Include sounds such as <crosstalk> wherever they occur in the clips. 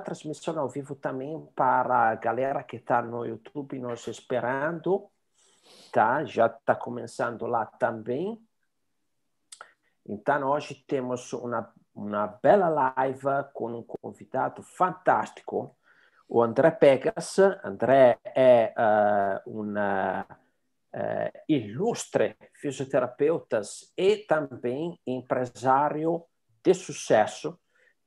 transmissão ao vivo também para a galera que está no YouTube nos esperando, tá? Já está começando lá também. Então, hoje temos uma, uma bela live com um convidado fantástico, o André Pegas. André é uh, eh, um uh, eh, ilustre fisioterapeuta e também empresário de sucesso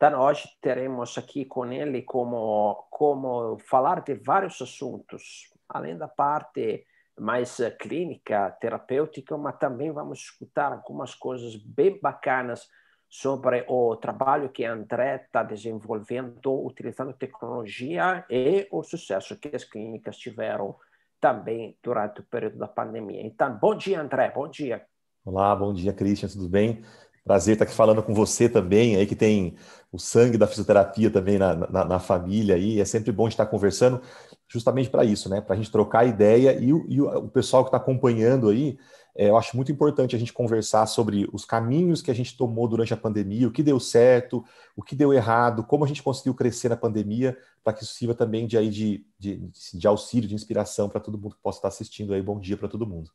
então, hoje teremos aqui com ele como, como falar de vários assuntos, além da parte mais eh, clínica, terapêutica, mas também vamos escutar algumas coisas bem bacanas sobre o trabalho que André está desenvolvendo, utilizando tecnologia e o sucesso que as clínicas tiveram também durante o período da pandemia. Então, bom dia, André, bom dia. Olá, bom dia, Christian, tudo bem? Prazer estar aqui falando com você também, aí que tem o sangue da fisioterapia também na, na, na família aí. É sempre bom estar conversando justamente para isso, né? Para a gente trocar ideia e, o, o pessoal que está acompanhando aí, é, eu acho muito importante a gente conversar sobre os caminhos que a gente tomou durante a pandemia, o que deu certo, o que deu errado, como a gente conseguiu crescer na pandemia, para que isso sirva também de, aí de, de, de auxílio, de inspiração para todo mundo que possa estar assistindo aí. Bom dia para todo mundo.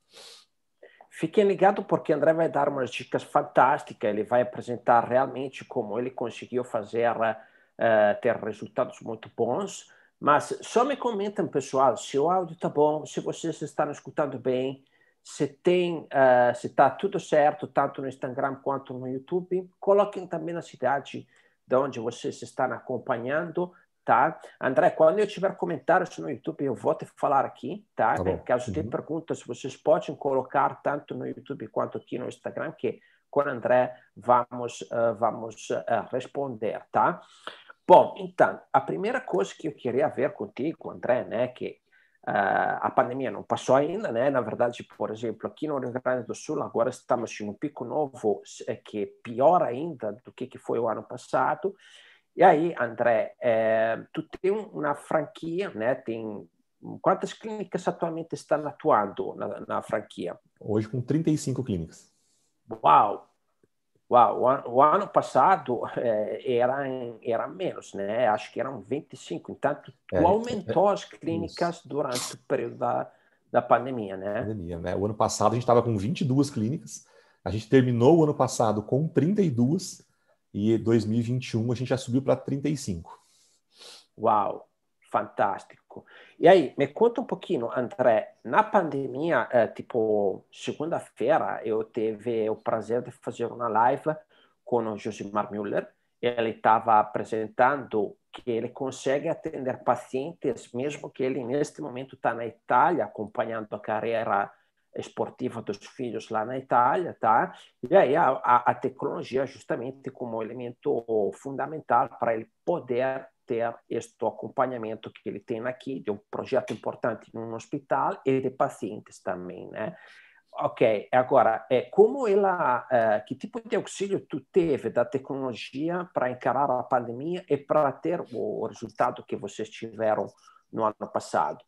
Fiquem ligados porque André vai dar umas dicas fantásticas. Ele vai apresentar realmente como ele conseguiu fazer uh, ter resultados muito bons. Mas só me comentem, pessoal, se o áudio está bom, se vocês estão escutando bem, se tem, uh, se está tudo certo, tanto no Instagram quanto no YouTube. Coloquem também na cidade de onde vocês estão acompanhando tá? André, quando eu tiver comentários no YouTube, eu vou te falar aqui, tá? tá Caso uhum. de perguntas, vocês podem colocar tanto no YouTube quanto aqui no Instagram, que com o André vamos, uh, vamos uh, responder, tá? Bom, então, a primeira coisa que eu queria ver contigo, André, né, que Uh, a pandemia não passou ainda, né? Na verdade, por exemplo, aqui no Rio Grande do Sul agora estamos em um pico novo que é pior ainda do que, que foi o ano passado e aí, André, é, tu tem uma franquia, né? Tem quantas clínicas atualmente estão atuando na, na franquia? Hoje com 35 clínicas. Uau! Uau, o ano passado é, era, em, era menos, né? Acho que eram 25. Então, tu é, é, aumentou é, as clínicas isso. durante o período da, da pandemia, né? Pandemia, né? O ano passado a gente estava com 22 clínicas. A gente terminou o ano passado com 32 e 2021 a gente já subiu para 35. Uau, fantástico. E aí, me conta um pouquinho, André, na pandemia, é, tipo, segunda-feira, eu tive o prazer de fazer uma live com o Josimar Müller. Ele estava apresentando que ele consegue atender pacientes, mesmo que ele, neste momento, está na Itália, acompanhando a carreira esportiva dos filhos lá na Itália, tá? E aí a, a, a tecnologia é justamente como elemento fundamental para ele poder ter este acompanhamento que ele tem aqui de um projeto importante no hospital e de pacientes também, né? Ok, agora, é, como ela, é, que tipo de auxílio tu teve da tecnologia para encarar a pandemia e para ter o resultado que vocês tiveram no ano passado?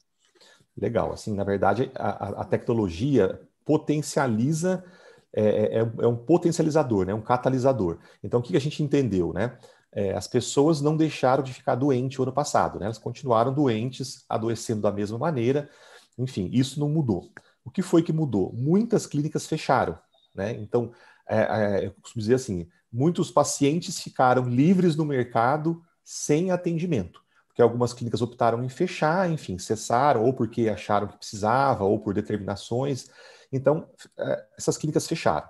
Legal. Assim, na verdade, a, a tecnologia potencializa, é, é, é, é, um potencializador, né? um catalisador. Então, o que a gente entendeu? Né? É, as pessoas não deixaram de ficar doentes o ano passado, né? elas continuaram doentes, adoecendo da mesma maneira. Enfim, isso não mudou. O que foi que mudou? Muitas clínicas fecharam. Né? Então, é, é, eu costumo dizer assim: muitos pacientes ficaram livres no mercado sem atendimento porque algumas clínicas optaram em fechar, enfim, cessaram, ou porque acharam que precisava, ou por determinações. Então, é, essas clínicas fecharam.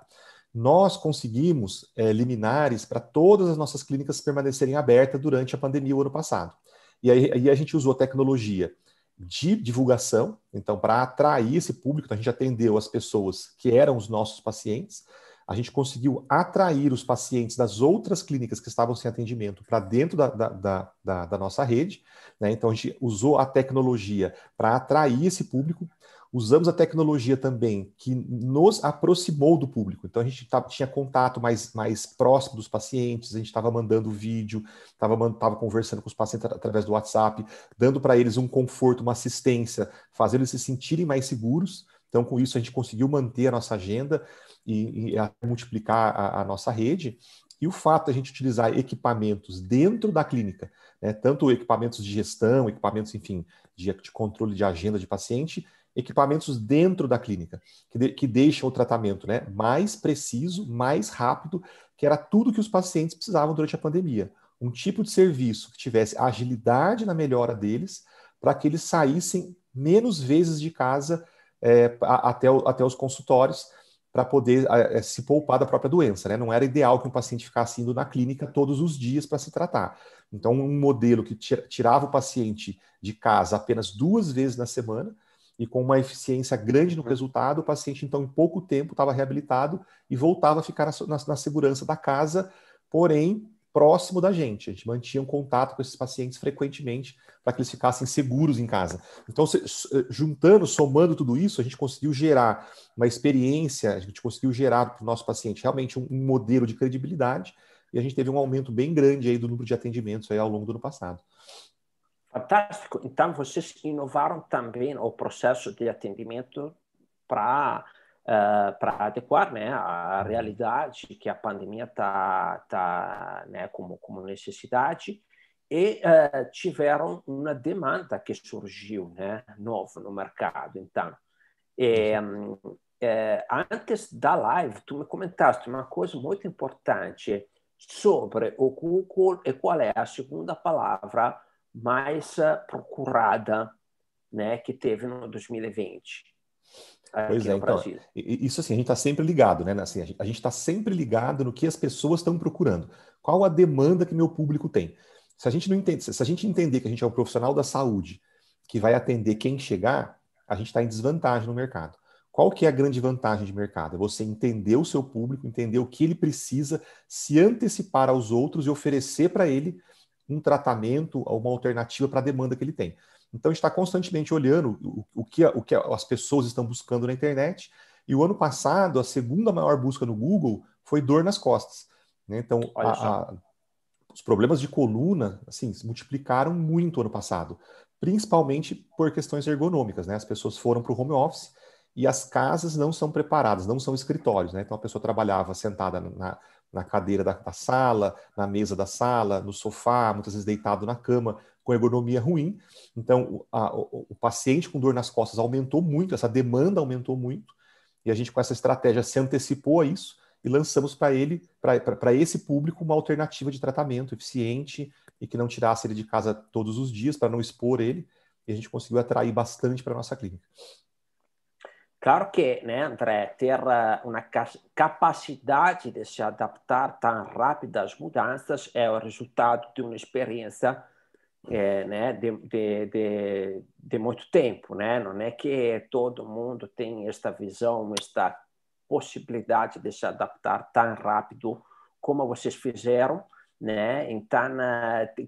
Nós conseguimos é, liminares para todas as nossas clínicas permanecerem abertas durante a pandemia o ano passado. E aí, aí a gente usou tecnologia de divulgação, então, para atrair esse público, então a gente atendeu as pessoas que eram os nossos pacientes, a gente conseguiu atrair os pacientes das outras clínicas que estavam sem atendimento para dentro da, da, da, da, nossa rede. Né? Então, a gente usou a tecnologia para atrair esse público. Usamos a tecnologia também que nos aproximou do público. Então, a gente tinha contato mais, mais próximo dos pacientes, a gente estava mandando vídeo, estava conversando com os pacientes através do WhatsApp, dando para eles um conforto, uma assistência, fazendo eles se sentirem mais seguros. Então, com isso, a gente conseguiu manter a nossa agenda e, e multiplicar a, a nossa rede. E o fato de a gente utilizar equipamentos dentro da clínica, né, tanto equipamentos de gestão, equipamentos, enfim, de, de, controle de agenda de paciente, equipamentos dentro da clínica, que, de, que deixam o tratamento né, mais preciso, mais rápido, que era tudo que os pacientes precisavam durante a pandemia. Um tipo de serviço que tivesse agilidade na melhora deles, para que eles saíssem menos vezes de casa é, até, o, até os consultórios, para poder é, se poupar da própria doença. Né? Não era ideal que um paciente ficasse indo na clínica todos os dias para se tratar. Então, um modelo que tirava o paciente de casa apenas duas vezes na semana e com uma eficiência grande no resultado, o paciente, então, em pouco tempo estava reabilitado e voltava a ficar na, na, na segurança da casa, porém próximo da gente. A gente mantinha um contato com esses pacientes frequentemente para que eles ficassem seguros em casa. Então, eh, juntando, somando tudo isso, a gente conseguiu gerar uma experiência, a gente conseguiu gerar para o nosso paciente realmente um, um modelo de credibilidade e a gente teve um aumento bem grande aí do número de atendimentos aí ao longo do ano passado. Fantástico. Então, vocês inovaram também o processo de atendimento para eh, para adequar né, à realidade que a pandemia está tá, né, como, como necessidade e uh, eh, tiveram uma demanda que surgiu né, novo no mercado. Então, e, é, eh, antes da live, tu me comentaste uma coisa muito importante sobre o Google e qual é a segunda palavra mais procurada né, que teve no 2020. Pois é, então, isso assim, a gente está sempre ligado, né? Assim, a gente está sempre ligado no que as pessoas estão procurando. Qual a demanda que meu público tem? Se a gente não entende, se a gente entender que a gente é um profissional da saúde que vai atender quem chegar, a gente está em desvantagem no mercado. Qual que é a grande vantagem de mercado? É você entender o seu público, entender o que ele precisa, se antecipar aos outros e oferecer para ele um tratamento, uma alternativa para a demanda que ele tem. Então, está constantemente olhando o, o, que, o que as pessoas estão buscando na internet. E o ano passado, a segunda maior busca no Google foi dor nas costas. Né? Então, a, a, os problemas de coluna assim, se multiplicaram muito ano passado, principalmente por questões ergonômicas. Né? As pessoas foram para o home office e as casas não são preparadas, não são escritórios. Né? Então, a pessoa trabalhava sentada na, na cadeira da, da, sala, na mesa da sala, no sofá, muitas vezes deitado na cama com ergonomia ruim. Então, a, o, o paciente com dor nas costas aumentou muito, essa demanda aumentou muito, e a gente, com essa estratégia, se antecipou a isso e lançamos para ele, para esse público, uma alternativa de tratamento eficiente e que não tirasse ele de casa todos os dias para não expor ele. E a gente conseguiu atrair bastante para a nossa clínica. Claro que, né, André, ter ah, uma capacidade de se adaptar tão rápido às mudanças é o resultado de uma experiência é, né, de, de, de, de, muito tempo, né? Não é que todo mundo tem esta visão, esta possibilidade de se adaptar tão rápido como vocês fizeram, né? Então,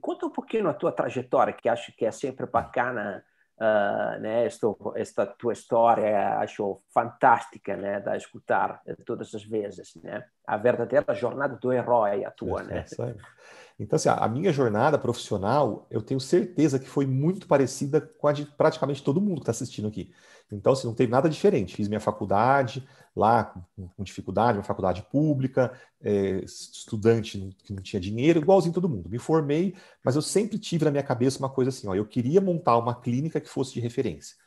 conta um pouquinho a tua trajetória, que acho que é sempre bacana, uh, né? Esta, esta, tua história, acho fantástica, né? Da escutar todas as vezes, né? A verdadeira jornada do herói, a tua, é, né? É Isso, né? Então, assim, a minha jornada profissional, eu tenho certeza que foi muito parecida com a de praticamente todo mundo que está assistindo aqui. Então, assim, não teve nada diferente. Fiz minha faculdade lá com dificuldade, uma faculdade pública, é, estudante que não tinha dinheiro, igualzinho todo mundo. Me formei, mas eu sempre tive na minha cabeça uma coisa assim: ó, eu queria montar uma clínica que fosse de referência.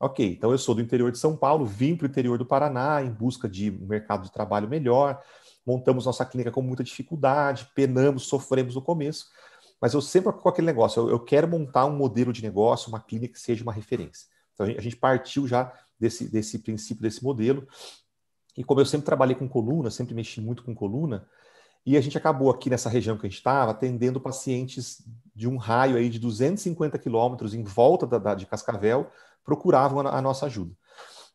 Ok, então eu sou do interior de São Paulo, vim para o interior do Paraná em busca de um mercado de trabalho melhor montamos nossa clínica com muita dificuldade, penamos, sofremos no começo, mas eu sempre com aquele negócio, eu, eu quero montar um modelo de negócio, uma clínica que seja uma referência. Então a gente partiu já desse, desse princípio, desse modelo. E como eu sempre trabalhei com coluna, sempre mexi muito com coluna, e a gente acabou aqui nessa região que a gente estava atendendo pacientes de um raio aí de 250 quilômetros em volta da, da, de Cascavel, procuravam a, a nossa ajuda.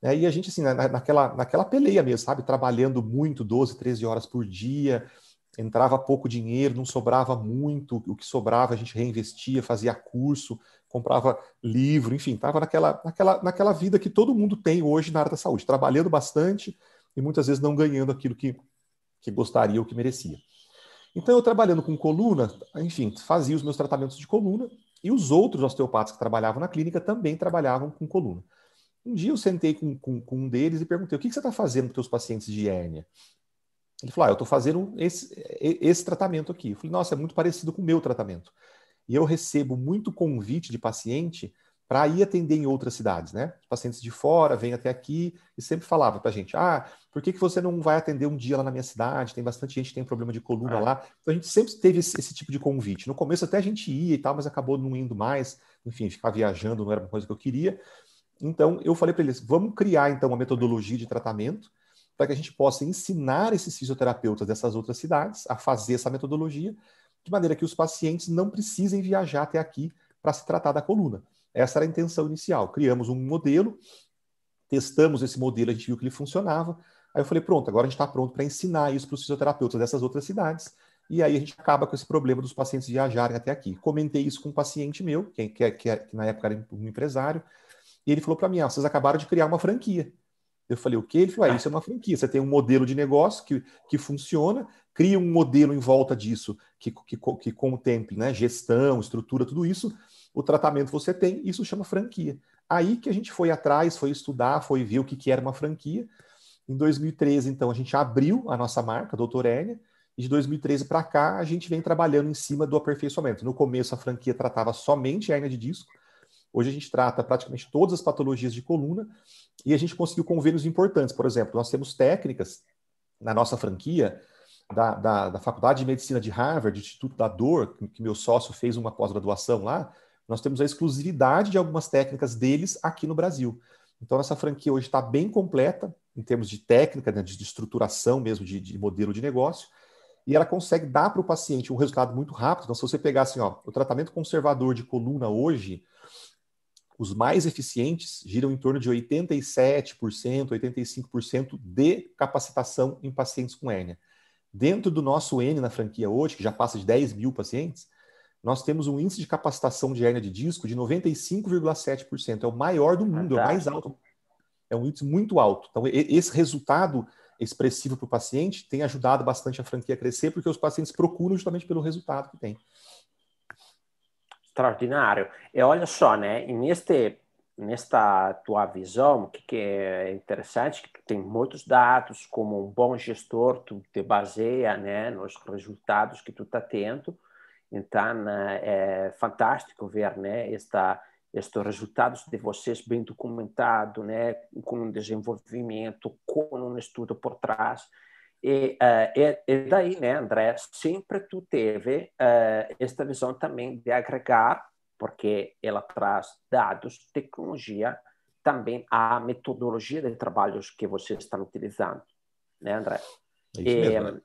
Né? E a gente, assim, na, naquela, naquela peleia mesmo, sabe? Trabalhando muito, 12, 13 horas por dia, entrava pouco dinheiro, não sobrava muito, o que sobrava a gente reinvestia, fazia curso, comprava livro, enfim, estava naquela, naquela, naquela vida que todo mundo tem hoje na área da saúde, trabalhando bastante e muitas vezes não ganhando aquilo que, que gostaria ou que merecia. Então, eu trabalhando com coluna, enfim, fazia os meus tratamentos de coluna e os outros osteopatas que trabalhavam na clínica também trabalhavam com coluna. Um dia eu sentei com, com, com um deles e perguntei: o que, que você está fazendo para os seus pacientes de hérnia? Ele falou: ah, eu estou fazendo esse, esse tratamento aqui. Eu falei: nossa, é muito parecido com o meu tratamento. E eu recebo muito convite de paciente para ir atender em outras cidades, né? pacientes de fora vêm até aqui e sempre falava para a gente: ah, por que, que você não vai atender um dia lá na minha cidade? Tem bastante gente que tem problema de coluna ah. lá. Então a gente sempre teve esse, esse, tipo de convite. No começo até a gente ia e tal, mas acabou não indo mais. Enfim, ficar viajando não era uma coisa que eu queria. Então, eu falei para eles: vamos criar então uma metodologia de tratamento para que a gente possa ensinar esses fisioterapeutas dessas outras cidades a fazer essa metodologia, de maneira que os pacientes não precisem viajar até aqui para se tratar da coluna. Essa era a intenção inicial. Criamos um modelo, testamos esse modelo, a gente viu que ele funcionava. Aí eu falei: pronto, agora a gente está pronto para ensinar isso para os fisioterapeutas dessas outras cidades. E aí a gente acaba com esse problema dos pacientes viajarem até aqui. Comentei isso com um paciente meu, que, é, que, é, é, que na época era um empresário, e ele falou para mim: ah, vocês acabaram de criar uma franquia. Eu falei, o quê? Ele falou, ah, isso é uma franquia. Você tem um modelo de negócio que, que funciona, cria um modelo em volta disso que, que, que contemple né, gestão, estrutura, tudo isso. O tratamento você tem, isso chama franquia. Aí que a gente foi atrás, foi estudar, foi ver o que, que era uma franquia. Em 2013, então, a gente abriu a nossa marca, Doutor Elia, e de 2013 para cá, a gente vem trabalhando em cima do aperfeiçoamento. No começo, a franquia tratava somente a hernia de disco, Hoje a gente trata praticamente todas as patologias de coluna e a gente conseguiu convênios importantes. Por exemplo, nós temos técnicas na nossa franquia da, da, da Faculdade de Medicina de Harvard, Instituto da Dor, que meu sócio fez uma pós-graduação lá. Nós temos a exclusividade de algumas técnicas deles aqui no Brasil. Então, nossa franquia hoje está bem completa em termos de técnica, né, de estruturação mesmo, de, de modelo de negócio e ela consegue dar para o paciente um resultado muito rápido. Então, se você pegar assim, ó, o tratamento conservador de coluna hoje, os mais eficientes giram em torno de 87%, 85% de capacitação em pacientes com hérnia. Dentro do nosso N na franquia hoje, que já passa de 10 mil pacientes, nós temos um índice de capacitação de hérnia de disco de 95,7%. É o maior do mundo, é o mais alto. É um índice muito alto. Então, esse resultado expressivo para o paciente tem ajudado bastante a franquia a crescer, porque os pacientes procuram justamente pelo resultado que tem extraordinário. E olha só, né? Neste, nesta tua visão, que, que é interessante, que tu tem muitos dados, como um bom gestor, tu te baseia né, nos resultados que tu está tendo. Então, né, é fantástico ver né, esta, estes resultados de vocês bem documentados, né, com um desenvolvimento, com um estudo por trás. E, uh, e, e, daí, né, André, sempre tu teve uh, esta visão também de agregar, porque ela traz dados, tecnologia, também a metodologia de trabalhos que vocês estão utilizando, né, André? É e, mesmo, eh, né?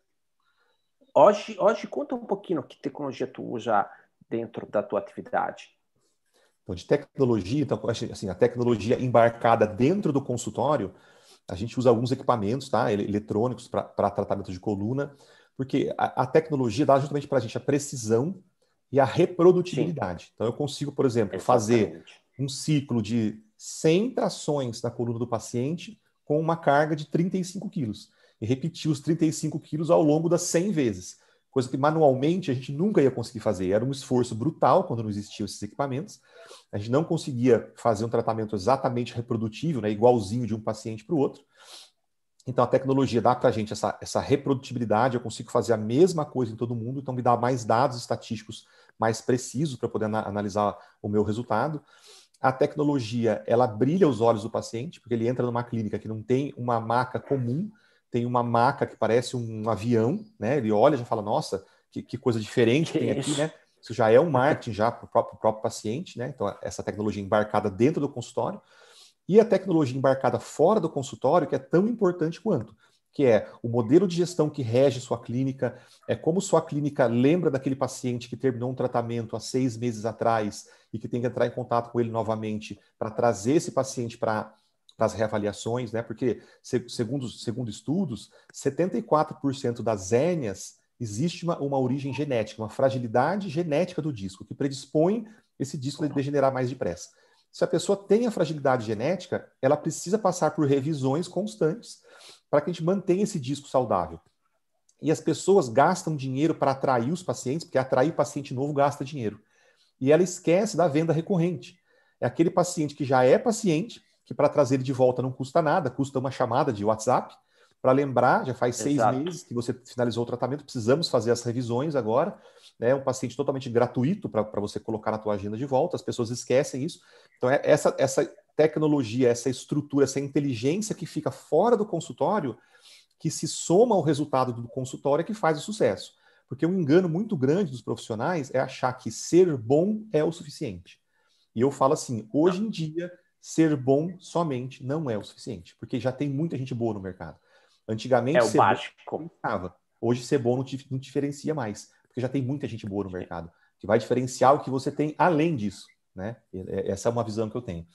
Hoje, hoje, conta um pouquinho que tecnologia tu usa dentro da tua atividade. de tecnologia, então, assim, a tecnologia embarcada dentro do consultório, a gente usa alguns equipamentos tá, eletrônicos para tratamento de coluna, porque a, a tecnologia dá justamente para a gente a precisão e a reprodutibilidade. Sim. Então, eu consigo, por exemplo, Exatamente. fazer um ciclo de 100 trações na coluna do paciente com uma carga de 35 quilos e repetir os 35 quilos ao longo das 100 vezes coisa que manualmente a gente nunca ia conseguir fazer. Era um esforço brutal quando não existiam esses equipamentos. A gente não conseguia fazer um tratamento exatamente reprodutível, né, igualzinho de um paciente para o outro. Então a tecnologia dá para a gente essa, essa reprodutibilidade, eu consigo fazer a mesma coisa em todo mundo, então me dá mais dados estatísticos mais precisos para poder analisar o meu resultado. A tecnologia, ela brilha os olhos do paciente, porque ele entra numa clínica que não tem uma maca comum, tem uma maca que parece um avião, né? Ele olha e já fala, nossa, que, que coisa diferente que tem aqui, né? Isso já é um marketing já para o próprio, próprio, paciente, né? Então, essa tecnologia embarcada dentro do consultório e a tecnologia embarcada fora do consultório, que é tão importante quanto, que é o modelo de gestão que rege sua clínica, é como sua clínica lembra daquele paciente que terminou um tratamento há seis meses atrás e que tem que entrar em contato com ele novamente para trazer esse paciente para para as reavaliações, né? Porque, segundo, segundo estudos, 74% das hérnias existe uma, uma origem genética, uma fragilidade genética do disco, que predispõe esse disco a degenerar mais depressa. Se a pessoa tem a fragilidade genética, ela precisa passar por revisões constantes para que a gente mantenha esse disco saudável. E as pessoas gastam dinheiro para atrair os pacientes, porque atrair o paciente novo gasta dinheiro. E ela esquece da venda recorrente. É aquele paciente que já é paciente, que para trazer ele de volta não custa nada, custa uma chamada de WhatsApp para lembrar, já faz seis meses que você finalizou o tratamento, precisamos fazer as revisões agora. É né? um paciente totalmente gratuito para você colocar na tua agenda de volta, as pessoas esquecem isso. Então, é, essa, essa tecnologia, essa estrutura, essa inteligência que fica fora do consultório, que se soma ao resultado do consultório, é que faz o sucesso. Porque um engano muito grande dos profissionais é achar que ser bom é o suficiente. E eu falo assim, hoje tá. em dia, ser bom somente não é o suficiente, porque já tem muita gente boa no mercado. Antigamente, é o básico. Hoje, ser bom não, te, não diferencia mais, porque já tem muita gente boa no mercado, que vai diferenciar o que você tem além disso. Né? É, essa é uma visão que eu tenho.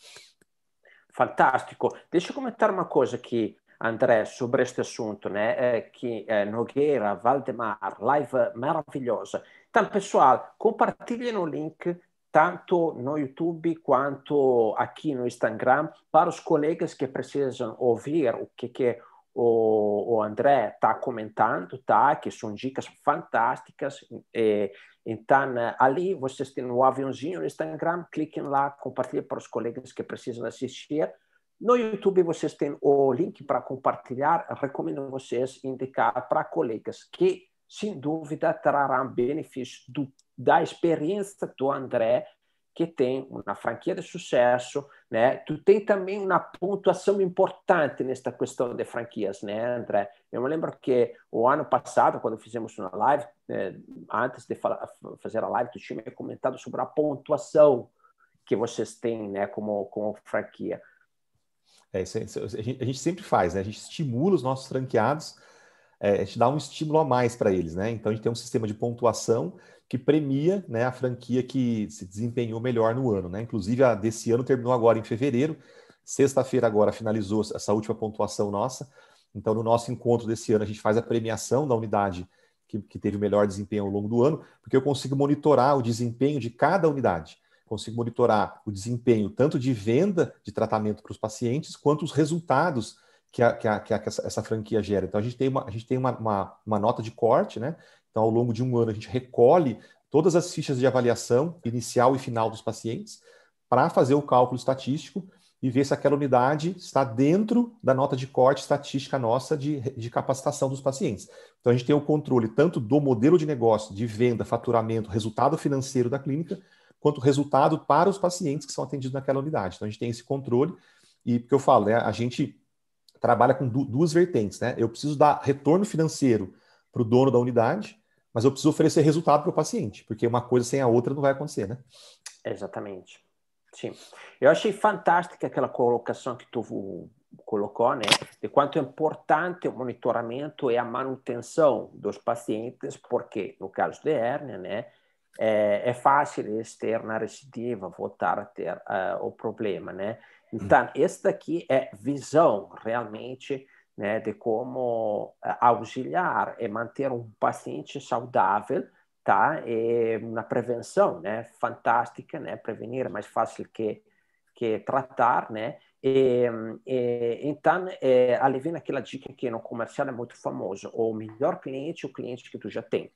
Fantástico. Deixa eu comentar uma coisa aqui, André, sobre este assunto, né? É que é, Nogueira, Valdemar, live maravilhosa. Então, pessoal, compartilhem o link tanto no YouTube quanto aqui no Instagram, para os colegas que precisam ouvir o que, que o, o André está comentando, tá? que são dicas fantásticas. E, então, ali vocês têm um aviãozinho no Instagram, cliquem lá, compartilhem para os colegas que precisam assistir. No YouTube vocês têm o link para compartilhar. Recomendo vocês indicar para colegas que, sem dúvida, trarão benefícios do da experiência do André, que tem uma franquia de sucesso, né? Tu tem também uma pontuação importante nesta questão de franquias, né, André? Eu me lembro que o ano passado, quando fizemos uma live, né, antes de falar, fazer a live, tu tinha comentado sobre a pontuação que vocês têm, né, como, como franquia. É, isso, é, é, a, gente, sempre faz, né? A gente estimula os nossos franqueados é, a gente dá um estímulo a mais para eles, né? Então a gente tem um sistema de pontuação que premia né, a franquia que se desempenhou melhor no ano, né? Inclusive a desse ano terminou agora em fevereiro, sexta-feira agora finalizou essa última pontuação nossa. Então no nosso encontro desse ano a gente faz a premiação da unidade que, que teve o melhor desempenho ao longo do ano, porque eu consigo monitorar o desempenho de cada unidade consigo monitorar o desempenho tanto de venda de tratamento para os pacientes, quanto os resultados que, a, que, a, que, a, que essa, essa, franquia gera. Então, a gente tem, uma, a gente tem uma, uma, uma nota de corte, né? Então, ao longo de um ano, a gente recolhe todas as fichas de avaliação inicial e final dos pacientes para fazer o cálculo estatístico e ver se aquela unidade está dentro da nota de corte estatística nossa de, de capacitação dos pacientes. Então, a gente tem o controle tanto do modelo de negócio, de venda, faturamento, resultado financeiro da clínica, quanto o resultado para os pacientes que são atendidos naquela unidade. Então, a gente tem esse controle. E porque eu falo, né, a gente trabalha com du duas vertentes, né? Eu preciso dar retorno financeiro para o dono da unidade, mas eu preciso oferecer resultado para o paciente, porque uma coisa sem a outra não vai acontecer, né? Exatamente. Sim. Eu achei fantástica aquela colocação que tu colocou, né? De quanto é importante o monitoramento e a manutenção dos pacientes, porque no caso de hérnia, né? É, é fácil externa recidiva voltar a ter uh, o problema, né? Então, esta aqui é visão realmente né, de como eh, auxiliar e é manter um paciente saudável, tá? É uma prevenção, né? Fantástica, né? Prevenir é mais fácil que, que tratar, né? E, e, então, é, ali vem aquela dica que no comercial é muito famoso, o melhor cliente é o cliente que tu já tem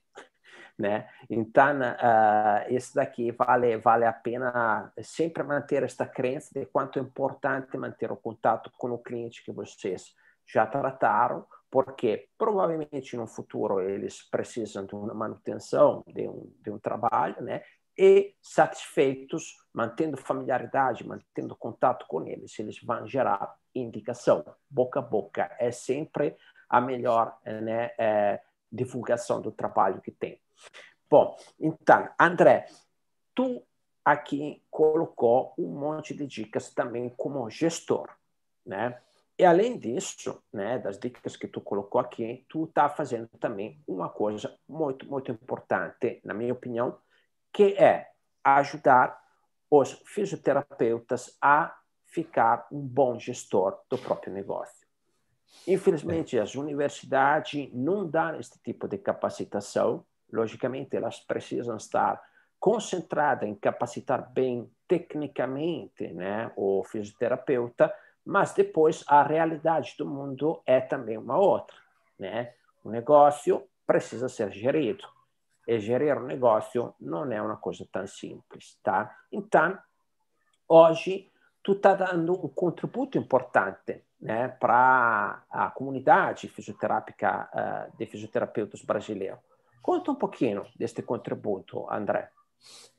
né? Então, uh, daqui vale vale a pena sempre manter esta crença de quanto é importante manter o contato com o cliente que vocês já trataram, porque provavelmente no futuro eles precisam de uma manutenção, de um, de um trabalho, né? E satisfeitos, mantendo familiaridade, mantendo contato com eles, eles vão gerar indicação. Boca a boca é sempre a melhor né, é, divulgação do trabalho que tem. Bom, então, André, tu aqui colocou um monte de dicas também como gestor, né? E além disso, né, das dicas que tu colocou aqui, tu está fazendo também uma coisa muito, muito importante, na minha opinião, que é ajudar os fisioterapeutas a ficar um bom gestor do próprio negócio. Infelizmente, as universidades não dão este tipo de capacitação. Logicamente, elas precisam estar concentradas em capacitar bem tecnicamente né, o fisioterapeuta, mas depois a realidade do mundo é também uma outra. Né? O negócio precisa ser gerido. E gerir um negócio não é uma coisa tão simples. Tá? Então, hoje, tu está dando um contributo importante né, para a comunidade fisioterápica eh, de fisioterapeutas brasileiro. Conta um pouquinho deste contributo, André.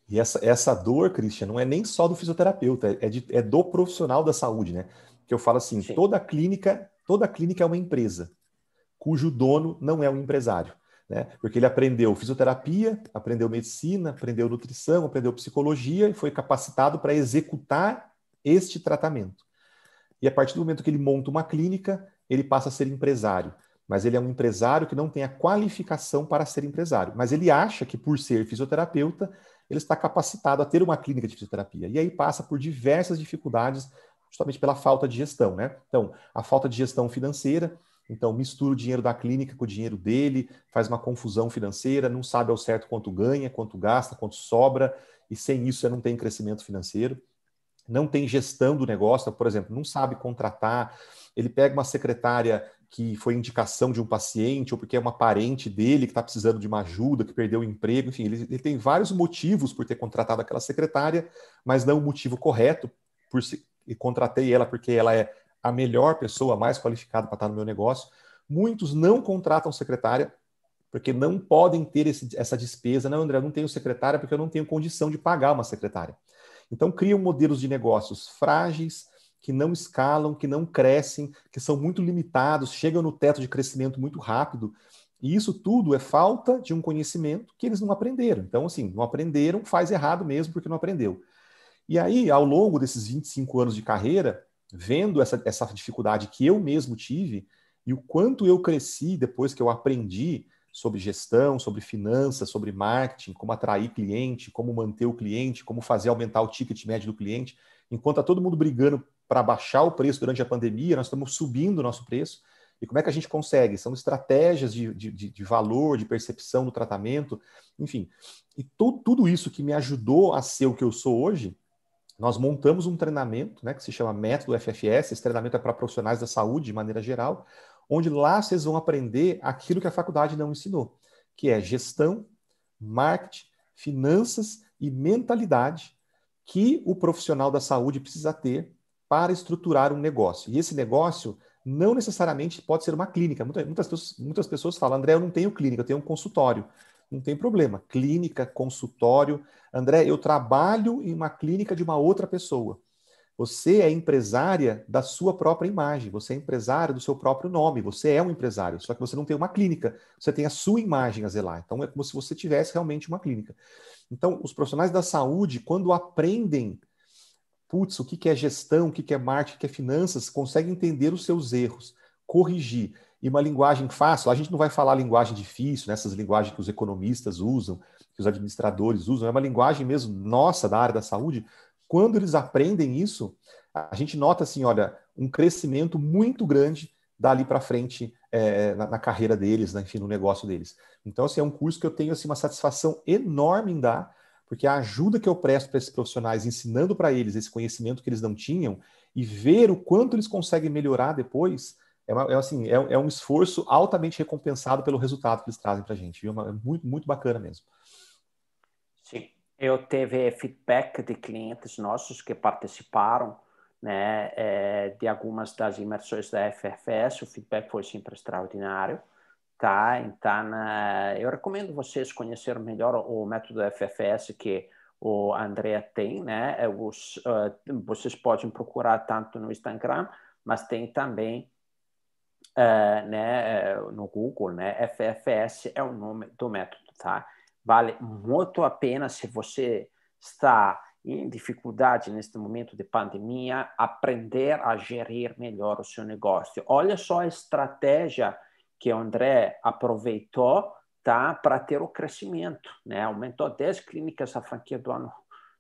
E essa, essa dor, Cristian, não é nem só do fisioterapeuta, é, de, é do profissional da saúde, né? Que eu falo assim, Sim. toda clínica, toda clínica é uma empresa, cujo dono não é um empresário, né? Porque ele aprendeu fisioterapia, aprendeu medicina, aprendeu nutrição, aprendeu psicologia e foi capacitado para executar este tratamento. E a partir do momento que ele monta uma clínica, ele passa a ser empresário. Mas ele é um empresário que não tem a qualificação para ser empresário. Mas ele acha que, por ser fisioterapeuta, ele está capacitado a ter uma clínica de fisioterapia. E aí passa por diversas dificuldades, justamente pela falta de gestão. Né? Então, a falta de gestão financeira, então, mistura o dinheiro da clínica com o dinheiro dele, faz uma confusão financeira, não sabe ao certo quanto ganha, quanto gasta, quanto sobra, e sem isso você não tem crescimento financeiro não tem gestão do negócio, por exemplo, não sabe contratar, ele pega uma secretária que foi indicação de um paciente ou porque é uma parente dele que está precisando de uma ajuda, que perdeu o emprego, enfim, ele, ele, tem vários motivos por ter contratado aquela secretária, mas não o motivo correto por se e contratei ela porque ela é a melhor pessoa, mais qualificada para estar tá no meu negócio. Muitos não contratam secretária porque não podem ter esse, essa despesa. Não, André, eu não tenho secretária porque eu não tenho condição de pagar uma secretária. Então, criam modelos de negócios frágeis, que não escalam, que não crescem, que são muito limitados, chegam no teto de crescimento muito rápido. E isso tudo é falta de um conhecimento que eles não aprenderam. Então, assim, não aprenderam, faz errado mesmo porque não aprendeu. E aí, ao longo desses 25 anos de carreira, vendo essa, essa dificuldade que eu mesmo tive e o quanto eu cresci depois que eu aprendi sobre gestão, sobre finanças, sobre marketing, como atrair cliente, como manter o cliente, como fazer aumentar o ticket médio do cliente. Enquanto está todo mundo brigando para baixar o preço durante a pandemia, nós estamos subindo o nosso preço. E como é que a gente consegue? São estratégias de, de, de valor, de percepção do tratamento, enfim. E to, tudo isso que me ajudou a ser o que eu sou hoje, nós montamos um treinamento né, que se chama Método FFS. Esse treinamento é para profissionais da saúde de maneira geral, onde lá vocês vão aprender aquilo que a faculdade não ensinou, que é gestão, marketing, finanças e mentalidade que o profissional da saúde precisa ter para estruturar um negócio. E esse negócio não necessariamente pode ser uma clínica. Muitas, muitas pessoas falam, André, eu não tenho clínica, eu tenho um consultório. Não tem problema. Clínica, consultório. André, eu trabalho em uma clínica de uma outra pessoa. Você é empresária da sua própria imagem, você é empresária do seu próprio nome, você é um empresário, só que você não tem uma clínica, você tem a sua imagem a zelar. Então é como se você tivesse realmente uma clínica. Então, os profissionais da saúde, quando aprendem, putz, o que é gestão, o que é marketing, o que é finanças, conseguem entender os seus erros, corrigir. E uma linguagem fácil, a gente não vai falar linguagem difícil, né? essas linguagens que os economistas usam, que os administradores usam, é uma linguagem mesmo nossa da área da saúde, quando eles aprendem isso, a gente nota assim, olha, um crescimento muito grande dali para frente é, na, na, carreira deles, né, enfim, no negócio deles. Então, assim, é um curso que eu tenho assim, uma satisfação enorme em dar, porque a ajuda que eu presto para esses profissionais, ensinando para eles esse conhecimento que eles não tinham e ver o quanto eles conseguem melhorar depois, é, uma, é assim, é, é, um esforço altamente recompensado pelo resultado que eles trazem para a gente. Viu? É muito, muito bacana mesmo. Eu teve feedback de clientes nossos que participaram né, eh, de algumas das imersões da FFS, o feedback foi sempre extraordinário. Tá? Então, eh, eu recomendo vocês conhecer melhor o método FFS que o André tem. Né? Eh, os, uh, vocês podem procurar tanto no Instagram, mas tem também uh, né, no Google. Né? FFS é o nome do método. Tá? Vale muito a pena se você está em dificuldade neste momento de pandemia, aprender a gerir melhor o seu negócio. Olha só a estratégia que o André aproveitou tá, para ter o crescimento. Né? Aumentou 10 clínicas a franquia do ano,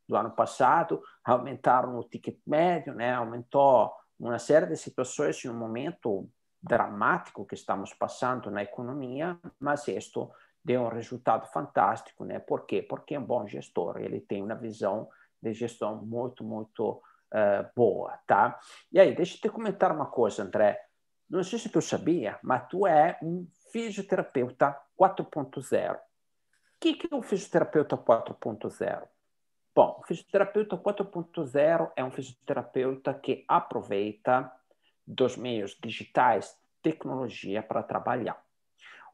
do ano passado, aumentaram o ticket médio, né? aumentou uma série de situações em um momento dramático que estamos passando na economia, mas isto deu um resultado fantástico, né? Por quê? Porque é um bom gestor, ele tem uma visão de gestão muito, muito uh, boa, tá? E aí, deixa eu te comentar uma coisa, André. Não sei se tu sabia, mas tu é um fisioterapeuta 4.0. O que, que é um fisioterapeuta 4.0? Bom, o fisioterapeuta 4.0 é um fisioterapeuta que aproveita dos meios digitais, tecnologia para trabalhar.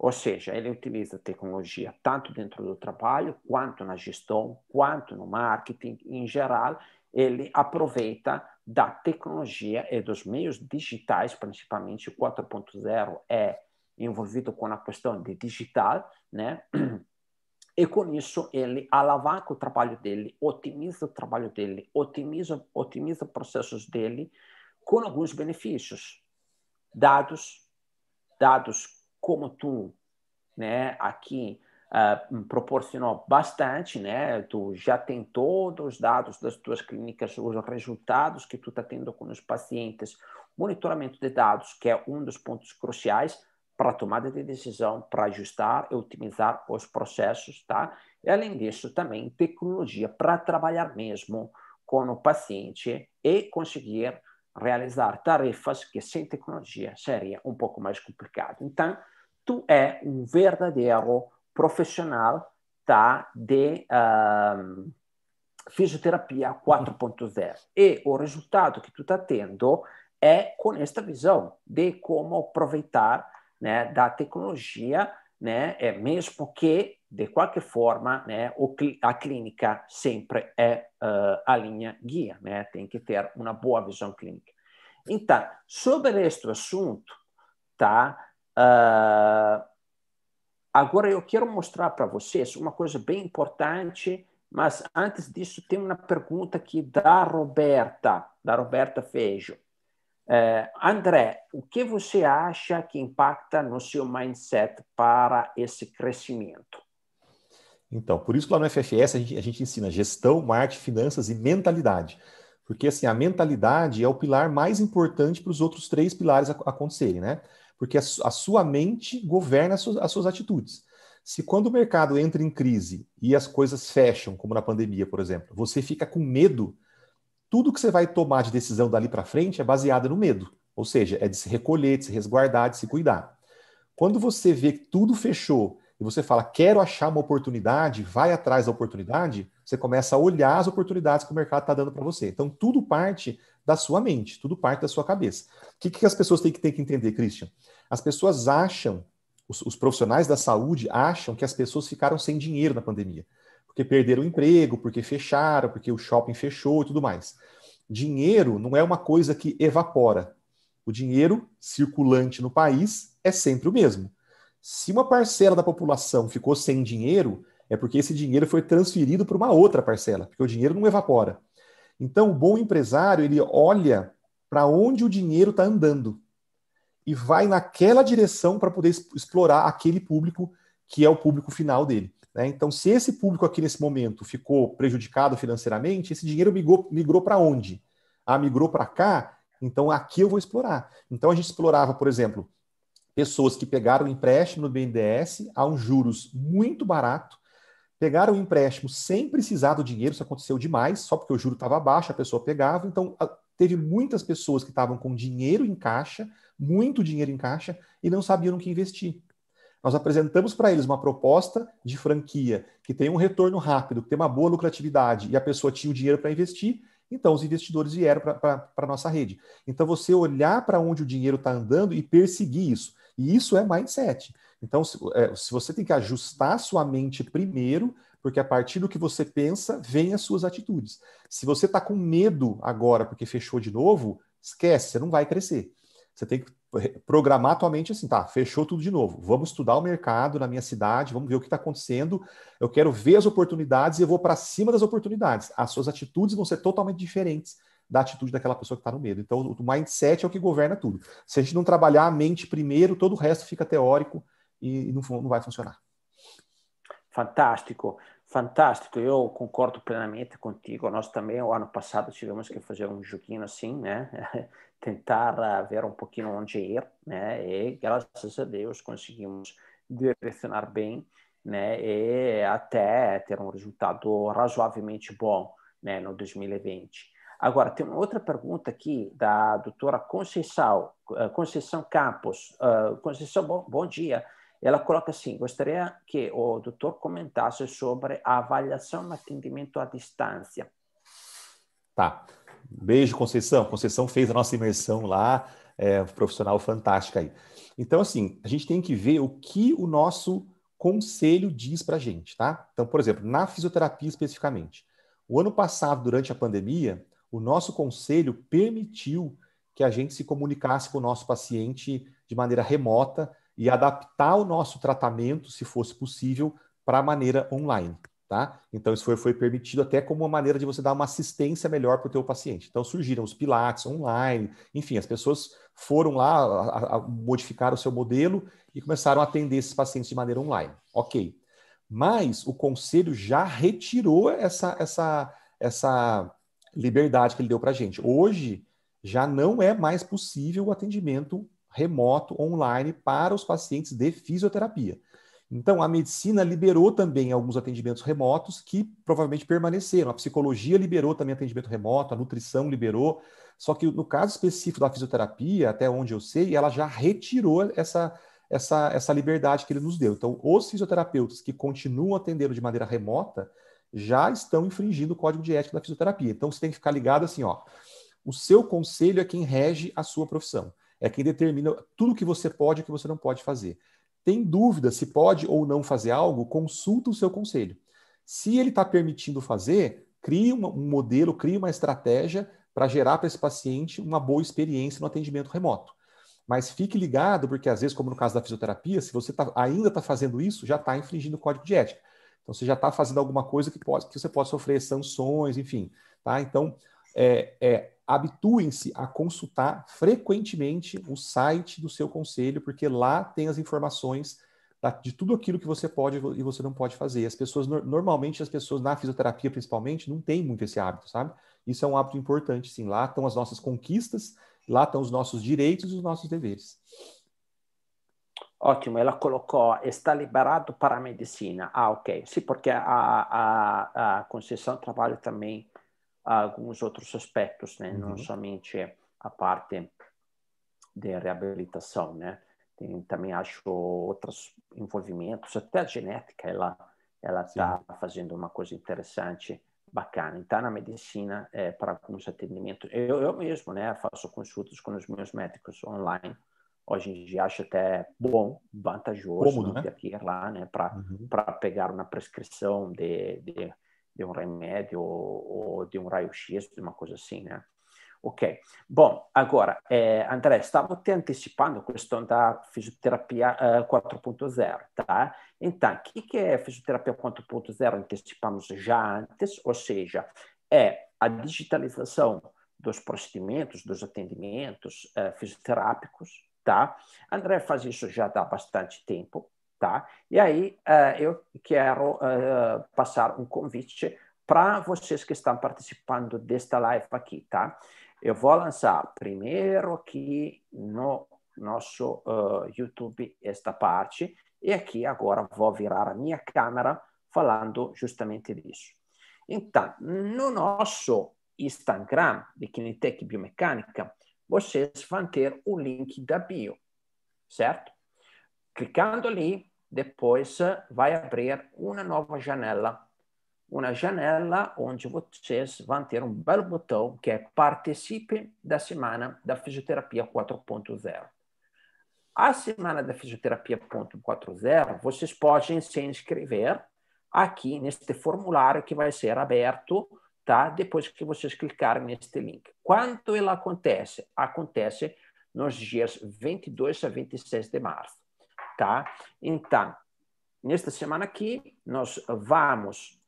Ou seja, ele utiliza tecnologia tanto dentro do trabalho, quanto na gestão, quanto no marketing. Em geral, ele aproveita da tecnologia e dos meios digitais, principalmente 4.0 é envolvido com a questão de digital, né? <clears throat> E com isso ele alavanca o trabalho dele, otimiza o trabalho dele, otimiza, otimiza processos dele com alguns benefícios. Dados, dados como tu, né, aqui uh, proporcionou bastante, né? Tu já tem todos os dados das tuas clínicas, os resultados que tu está tendo com os pacientes, monitoramento de dados, que é um dos pontos cruciais para a tomada de decisão, para ajustar e otimizar os processos, tá? E além disso, também tecnologia para trabalhar mesmo com o paciente e conseguir realizar tarefas que sem tecnologia seria um pouco mais complicado. Então, tu é um verdadeiro profissional tá, de um, fisioterapia 4.0. E o resultado que tu está tendo é com esta visão de como aproveitar né, da tecnologia, né, é mesmo que, de qualquer forma, né, a clínica sempre é uh, a linha guia, né, tem que ter uma boa visão clínica. Então, sobre este assunto, tá, ah, agora eu quero mostrar para vocês uma coisa bem importante, mas antes disso tem uma pergunta aqui da Roberta, da Roberta Fejo. Uh, André, o que você acha que impacta no seu mindset para esse crescimento? Então, por isso que lá no FFS a gente, a gente ensina gestão, marketing, finanças e mentalidade. Porque assim, a mentalidade é o pilar mais importante para os outros três pilares acontecerem, né? porque a, a sua mente governa as suas, as suas atitudes. Se quando o mercado entra em crise e as coisas fecham, como na pandemia, por exemplo, você fica com medo, tudo que você vai tomar de decisão dali para frente é baseado no medo. Ou seja, é de se recolher, de se resguardar, de se cuidar. Quando você vê que tudo fechou e você fala, quero achar uma oportunidade, vai atrás da oportunidade, você começa a olhar as oportunidades que o mercado está dando para você. Então, tudo parte da sua mente, tudo parte da sua cabeça. O que, que as pessoas têm que, têm que entender, Christian? As pessoas acham, os, os profissionais da saúde acham que as pessoas ficaram sem dinheiro na pandemia, porque perderam o emprego, porque fecharam, porque o shopping fechou e tudo mais. Dinheiro não é uma coisa que evapora. O dinheiro circulante no país é sempre o mesmo. Se uma parcela da população ficou sem dinheiro, é porque esse dinheiro foi transferido para uma outra parcela, porque o dinheiro não evapora. Então, o bom empresário, ele olha para onde o dinheiro está andando e vai naquela direção para poder explorar aquele público que é o público final dele. Né? Então, se esse público aqui nesse momento ficou prejudicado financeiramente, esse dinheiro migrou, migrou para onde? Ah, migrou para cá, então aqui eu vou explorar. Então, a gente explorava, por exemplo, pessoas que pegaram empréstimo no BNDES a um juros muito barato pegaram um empréstimo sem precisar do dinheiro, isso aconteceu demais, só porque o juro estava baixo, a pessoa pegava. Então, teve muitas pessoas que estavam com dinheiro em caixa, muito dinheiro em caixa, e não sabiam o que investir. Nós apresentamos para eles uma proposta de franquia que tem um retorno rápido, que tem uma boa lucratividade, e a pessoa tinha o dinheiro para investir, então os investidores vieram para a nossa rede. Então, você olhar para onde o dinheiro está andando e perseguir isso. E isso é mindset. Então, se, é, se você tem que ajustar sua mente primeiro, porque a partir do que você pensa, vem as suas atitudes. Se você está com medo agora porque fechou de novo, esquece, você não vai crescer. Você tem que programar tua mente assim, tá, fechou tudo de novo. Vamos estudar o mercado na minha cidade, vamos ver o que está acontecendo. Eu quero ver as oportunidades e eu vou para cima das oportunidades. As suas atitudes vão ser totalmente diferentes da atitude daquela pessoa que está no medo. Então, o mindset é o que governa tudo. Se a gente não trabalhar a mente primeiro, todo o resto fica teórico e não, não vai funcionar. Fantástico, fantástico. Eu concordo plenamente contigo. Nós também, o ano passado, tivemos que fazer um joguinho assim, né? <laughs> Tentar ah, ver um pouquinho onde ir, né? E graças a Deus conseguimos direcionar bem, né? E até ter um resultado razoavelmente bom, né? No 2020. Agora, tem uma outra pergunta aqui da doutora Conceição, ah, Conceição Campos. Ah, Conceição, bom, bom dia. Ela coloca assim: gostaria que o doutor comentasse sobre a avaliação no atendimento à distância. Tá. Beijo, Conceição. Conceição fez a nossa imersão lá, é um profissional fantástica aí. Então, assim, a gente tem que ver o que o nosso conselho diz para a gente, tá? Então, por exemplo, na fisioterapia especificamente. O ano passado, durante a pandemia, o nosso conselho permitiu que a gente se comunicasse com o nosso paciente de maneira remota e adaptar o nosso tratamento, se fosse possível, para a maneira online. Tá? Então, isso foi, foi permitido até como uma maneira de você dar uma assistência melhor para o teu paciente. Então, surgiram os pilates online, enfim, as pessoas foram lá, a, a, modificaram o seu modelo e começaram a atender esses pacientes de maneira online. Ok. Mas o conselho já retirou essa, essa, essa liberdade que ele deu para a gente. Hoje, já não é mais possível o atendimento remoto, online, para os pacientes de fisioterapia. Então, a medicina liberou também alguns atendimentos remotos que provavelmente permaneceram. A psicologia liberou também atendimento remoto, a nutrição liberou. Só que no caso específico da fisioterapia, até onde eu sei, ela já retirou essa, essa, essa liberdade que ele nos deu. Então, os fisioterapeutas que continuam atendendo de maneira remota já estão infringindo o código de ética da fisioterapia. Então, você tem que ficar ligado assim, ó. O seu conselho é quem rege a sua profissão é quem determina tudo que você pode e o que você não pode fazer. Tem dúvida se pode ou não fazer algo, consulta o seu conselho. Se ele está permitindo fazer, crie um modelo, crie uma estratégia para gerar para esse paciente uma boa experiência no atendimento remoto. Mas fique ligado, porque às vezes, como no caso da fisioterapia, se você tá, ainda está fazendo isso, já está infringindo o código de ética. Então, você já está fazendo alguma coisa que, pode, que você pode sofrer sanções, enfim. Tá? Então, é, é habituem-se a consultar frequentemente o site do seu conselho, porque lá tem as informações de tudo aquilo que você pode e você não pode fazer. As pessoas, normalmente, as pessoas na fisioterapia, principalmente, não têm muito esse hábito, sabe? Isso é um hábito importante, sim. Lá estão as nossas conquistas, lá estão os nossos direitos e os nossos deveres. Ótimo, ela colocou, está liberado para a medicina. Ah, ok. Sim, porque a, a, a concessão trabalha também ah, alguns outros aspectos, né? Uhum. não somente a parte de reabilitação, né? Tem, também acho outros envolvimentos, até a genética, ela ela está fazendo uma coisa interessante, bacana. Então, na medicina, é, para alguns atendimentos, eu, eu mesmo, né, faço consultas com os meus médicos online. Hoje em dia acho até bom, vantajoso Cômodo, né? ter que ir lá, né, para uhum. pegar uma prescrição de, de de um remédio ou, ou de um raio-x, uma coisa assim, né? Ok, bom, agora, eh, André, estava te antecipando questão da fisioterapia uh, eh, 4.0, tá? Então, o que, que é fisioterapia 4.0? Antecipamos já antes, ou seja, é a digitalização dos procedimentos, dos atendimentos uh, fisioterápicos, tá? André faz isso já há bastante tempo, tá? E aí uh, eu quero uh, passar um convite para vocês que estão participando desta live aqui, tá? Eu vou lançar primeiro aqui no nosso uh, YouTube esta parte e aqui agora vou virar a minha câmera falando justamente disso. Então, no nosso Instagram de Kinetec Biomecânica, vocês vão ter o link da bio, certo? Clicando ali, depois eh, vai abrir uma nova janela. Uma janela onde vocês vão ter um belo botão que é Participe da Semana da Fisioterapia 4.0. A Semana da Fisioterapia 4.0, vocês podem se inscrever aqui neste formulário que vai ser aberto tá? Depois que vocês clicarem neste link. Quando ela acontece? Acontece nos dias 22 a 26 de março tá? Então, nesta semana aqui, nós vamos,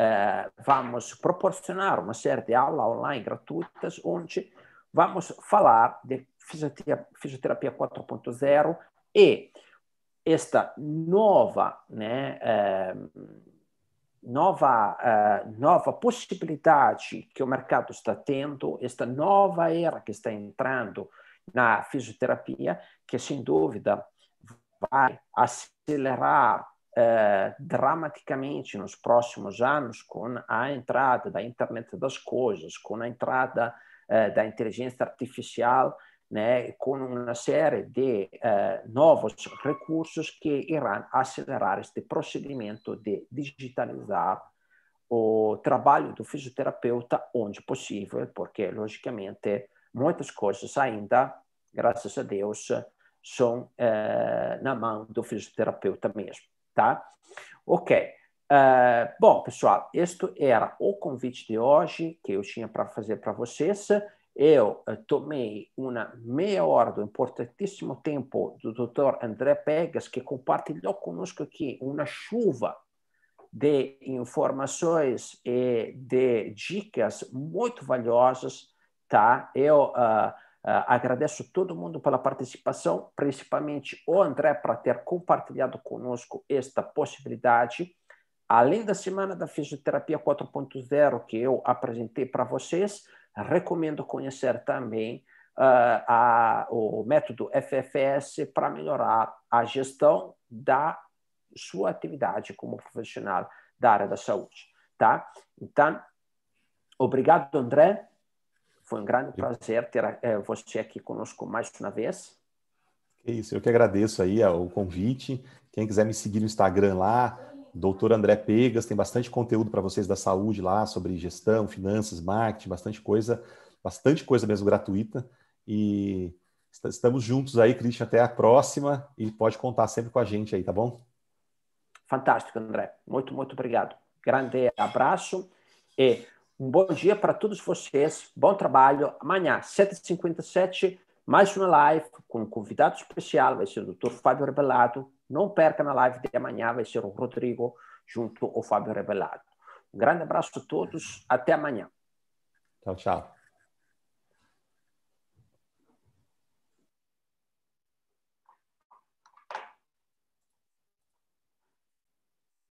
uh, vamos proporcionar uma série de aulas online gratuitas, onde vamos falar de fisioterapia, fisioterapia 4.0 e esta nova, né, uh, nova, uh, nova possibilidade que o mercado está tendo, esta nova era que está entrando na fisioterapia, que sem dúvida vai acelerar eh, dramaticamente nos próximos anos com a entrada da internet das coisas, com a entrada eh, da inteligência artificial, né, com uma série de eh, novos recursos que irão acelerar este procedimento de digitalizar o trabalho do fisioterapeuta onde possível, porque, logicamente, muitas coisas ainda, graças a Deus, são uh, eh, na mão do fisioterapeuta mesmo, tá? Ok. Uh, bom, pessoal, este era o convite de hoje que eu tinha para fazer para vocês. Eu uh, tomei uma meia hora do importantíssimo tempo do Dr. André Pegas, que compartilhou conosco aqui uma chuva de informações e de dicas muito valiosas, tá? Eu uh, Uh, agradeço todo mundo pela participação, principalmente o André para ter compartilhado conosco esta possibilidade. Além da semana da fisioterapia 4.0 que eu apresentei para vocês, recomendo conhecer também uh, a, o método FFS para melhorar a gestão da sua atividade como profissional da área da saúde, tá? Então, obrigado, André. Foi um grande prazer ter eh, você aqui conosco mais uma vez. É isso, eu que agradeço aí o convite. Quem quiser me seguir no Instagram lá, doutor André Pegas, tem bastante conteúdo para vocês da saúde lá, sobre gestão, finanças, marketing, bastante coisa, bastante coisa mesmo gratuita. E estamos juntos aí, Christian, até a próxima e pode contar sempre com a gente aí, tá bom? Fantástico, André. Muito, muito obrigado. Grande abraço e um bom dia para todos vocês. Bom trabalho. Amanhã, 7h57, mais uma live com um convidado especial. Vai ser o Dr. Fábio Rebelado. Não perca na live de amanhã, vai ser o Rodrigo junto ao Fábio Rebelado. Um grande abraço a todos. Até amanhã. Tchau, tchau.